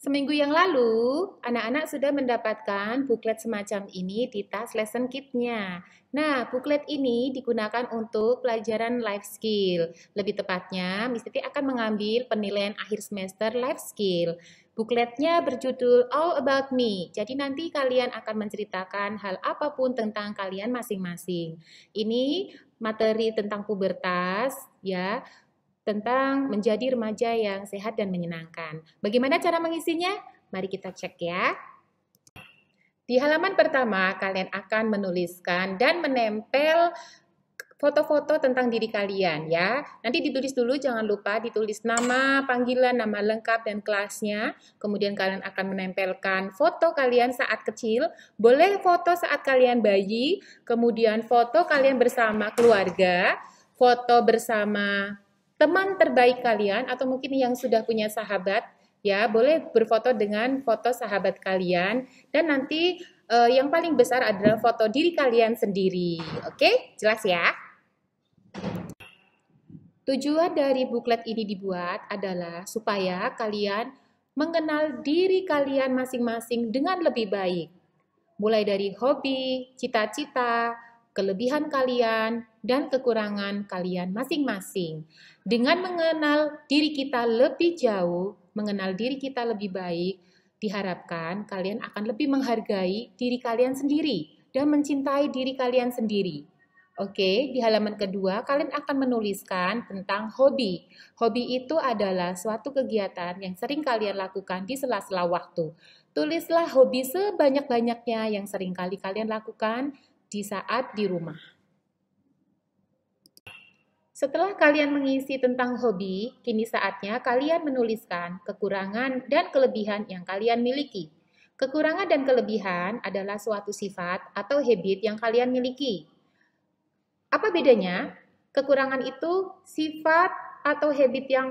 Seminggu yang lalu, anak-anak sudah mendapatkan buklet semacam ini di tas lesson kitnya. Nah, buklet ini digunakan untuk pelajaran life skill. Lebih tepatnya, Miss Titi akan mengambil penilaian akhir semester life skill. Bukletnya berjudul All About Me. Jadi nanti kalian akan menceritakan hal apapun tentang kalian masing-masing. Ini materi tentang pubertas, ya tentang menjadi remaja yang sehat dan menyenangkan. Bagaimana cara mengisinya? Mari kita cek ya. Di halaman pertama, kalian akan menuliskan dan menempel foto-foto tentang diri kalian ya. Nanti ditulis dulu, jangan lupa ditulis nama, panggilan, nama lengkap, dan kelasnya. Kemudian kalian akan menempelkan foto kalian saat kecil. Boleh foto saat kalian bayi, kemudian foto kalian bersama keluarga, foto bersama teman terbaik kalian atau mungkin yang sudah punya sahabat ya boleh berfoto dengan foto sahabat kalian dan nanti eh, yang paling besar adalah foto diri kalian sendiri. Oke, jelas ya? Tujuan dari buklet ini dibuat adalah supaya kalian mengenal diri kalian masing-masing dengan lebih baik. Mulai dari hobi, cita-cita, kelebihan kalian, dan kekurangan kalian masing-masing. Dengan mengenal diri kita lebih jauh, mengenal diri kita lebih baik, diharapkan kalian akan lebih menghargai diri kalian sendiri dan mencintai diri kalian sendiri. Oke, di halaman kedua kalian akan menuliskan tentang hobi. Hobi itu adalah suatu kegiatan yang sering kalian lakukan di sela-sela waktu. Tulislah hobi sebanyak-banyaknya yang sering kali kalian lakukan di saat di rumah. Setelah kalian mengisi tentang hobi, kini saatnya kalian menuliskan kekurangan dan kelebihan yang kalian miliki. Kekurangan dan kelebihan adalah suatu sifat atau habit yang kalian miliki. Apa bedanya? Kekurangan itu sifat atau habit yang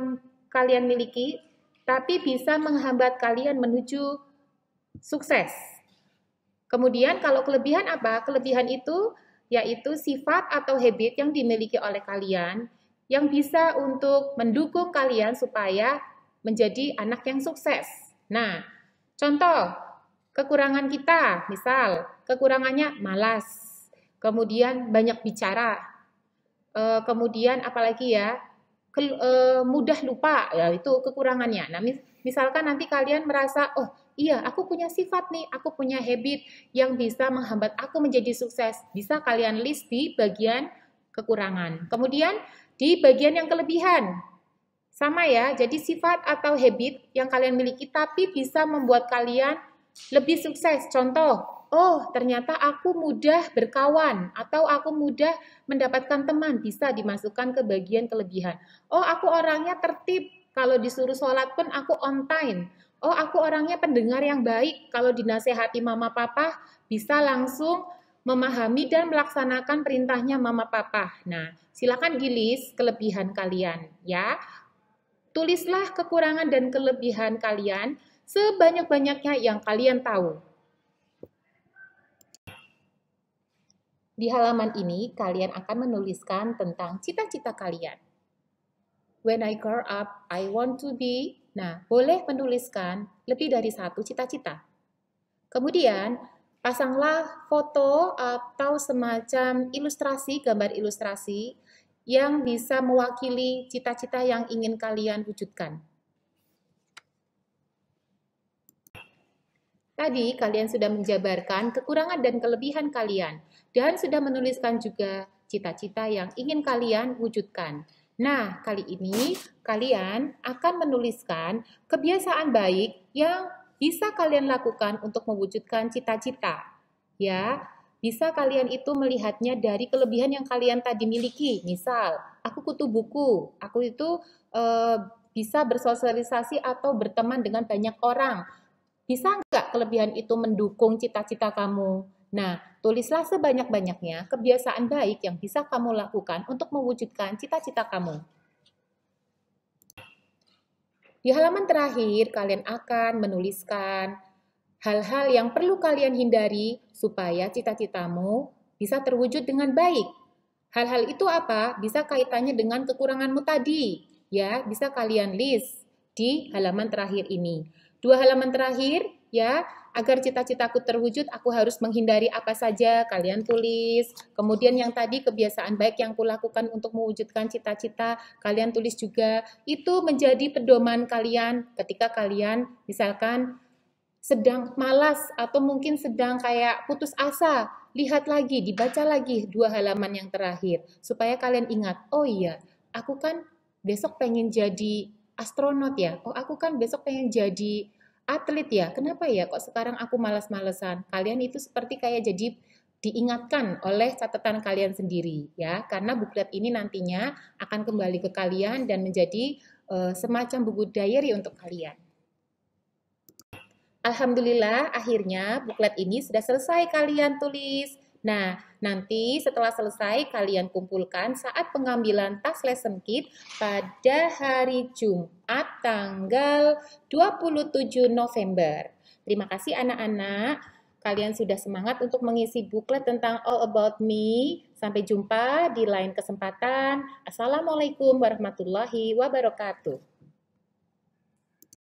kalian miliki, tapi bisa menghambat kalian menuju sukses. Kemudian kalau kelebihan apa? Kelebihan itu yaitu sifat atau habit yang dimiliki oleh kalian yang bisa untuk mendukung kalian supaya menjadi anak yang sukses. Nah, contoh kekurangan kita, misal kekurangannya malas, kemudian banyak bicara, eh, kemudian apalagi ya ke, e, mudah lupa ya itu kekurangannya. Nah, mis, misalkan nanti kalian merasa oh iya aku punya sifat nih, aku punya habit yang bisa menghambat aku menjadi sukses. Bisa kalian list di bagian kekurangan. Kemudian di bagian yang kelebihan sama ya. Jadi sifat atau habit yang kalian miliki tapi bisa membuat kalian lebih sukses. Contoh oh ternyata aku mudah berkawan atau aku mudah mendapatkan teman bisa dimasukkan ke bagian kelebihan. Oh aku orangnya tertib, kalau disuruh sholat pun aku on time. Oh aku orangnya pendengar yang baik, kalau dinasehati mama papa bisa langsung memahami dan melaksanakan perintahnya mama papa. Nah silakan gilis kelebihan kalian ya. Tulislah kekurangan dan kelebihan kalian sebanyak-banyaknya yang kalian tahu. Di halaman ini, kalian akan menuliskan tentang cita-cita kalian. When I grow up, I want to be. Nah, boleh menuliskan lebih dari satu cita-cita. Kemudian, pasanglah foto atau semacam ilustrasi, gambar ilustrasi yang bisa mewakili cita-cita yang ingin kalian wujudkan. Tadi kalian sudah menjabarkan kekurangan dan kelebihan kalian dan sudah menuliskan juga cita-cita yang ingin kalian wujudkan. Nah, kali ini kalian akan menuliskan kebiasaan baik yang bisa kalian lakukan untuk mewujudkan cita-cita. Ya, bisa kalian itu melihatnya dari kelebihan yang kalian tadi miliki. Misal, aku kutu buku, aku itu e, bisa bersosialisasi atau berteman dengan banyak orang bisa nggak kelebihan itu mendukung cita-cita kamu? Nah, tulislah sebanyak-banyaknya kebiasaan baik yang bisa kamu lakukan untuk mewujudkan cita-cita kamu. Di halaman terakhir, kalian akan menuliskan hal-hal yang perlu kalian hindari supaya cita-citamu bisa terwujud dengan baik. Hal-hal itu apa? Bisa kaitannya dengan kekuranganmu tadi, ya, bisa kalian list di halaman terakhir ini. Dua halaman terakhir ya, agar cita-citaku terwujud aku harus menghindari apa saja, kalian tulis. Kemudian yang tadi kebiasaan baik yang kulakukan untuk mewujudkan cita-cita, kalian tulis juga. Itu menjadi pedoman kalian ketika kalian misalkan sedang malas atau mungkin sedang kayak putus asa, lihat lagi, dibaca lagi dua halaman yang terakhir supaya kalian ingat, oh iya, aku kan besok pengen jadi astronot ya. Oh, aku kan besok pengen jadi atlet ya. Kenapa ya kok sekarang aku malas-malesan? Kalian itu seperti kayak jadi diingatkan oleh catatan kalian sendiri ya karena buklet ini nantinya akan kembali ke kalian dan menjadi uh, semacam buku diary untuk kalian. Alhamdulillah akhirnya buklet ini sudah selesai kalian tulis. Nah, nanti setelah selesai kalian kumpulkan saat pengambilan tas lesson kit pada hari Jumat tanggal 27 November. Terima kasih anak-anak. Kalian sudah semangat untuk mengisi buklet tentang All About Me. Sampai jumpa di lain kesempatan. Assalamualaikum warahmatullahi wabarakatuh.